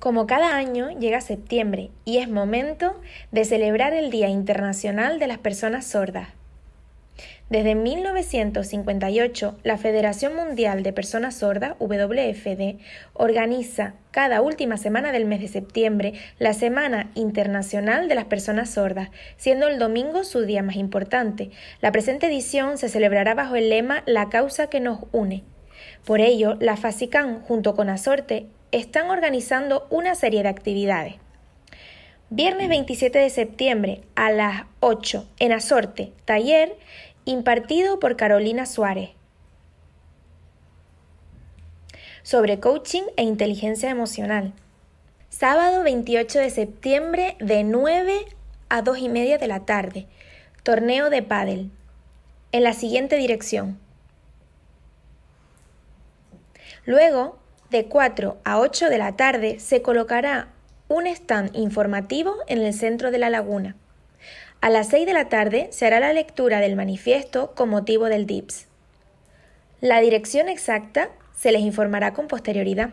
Como cada año llega septiembre y es momento de celebrar el Día Internacional de las Personas Sordas. Desde 1958, la Federación Mundial de Personas Sordas, WFD, organiza cada última semana del mes de septiembre la Semana Internacional de las Personas Sordas, siendo el domingo su día más importante. La presente edición se celebrará bajo el lema La causa que nos une. Por ello, la FASICAN, junto con ASORTE, están organizando una serie de actividades. Viernes 27 de septiembre a las 8 en Azorte, taller impartido por Carolina Suárez sobre coaching e inteligencia emocional. Sábado 28 de septiembre de 9 a 2 y media de la tarde, torneo de pádel, en la siguiente dirección. Luego, de 4 a 8 de la tarde se colocará un stand informativo en el centro de la laguna. A las 6 de la tarde se hará la lectura del manifiesto con motivo del DIPS. La dirección exacta se les informará con posterioridad.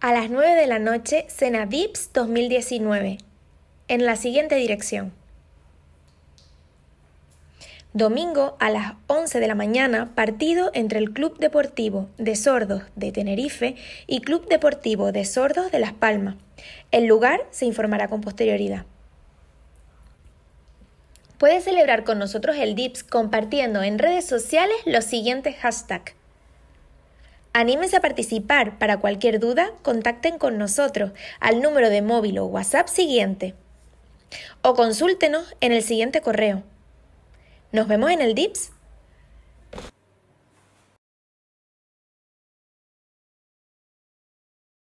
A las 9 de la noche, Cena DIPS 2019, en la siguiente dirección. Domingo a las 11 de la mañana, partido entre el Club Deportivo de Sordos de Tenerife y Club Deportivo de Sordos de Las Palmas. El lugar se informará con posterioridad. Puedes celebrar con nosotros el DIPS compartiendo en redes sociales los siguientes hashtags. Anímense a participar. Para cualquier duda, contacten con nosotros al número de móvil o WhatsApp siguiente. O consúltenos en el siguiente correo nos vemos en el DIPS.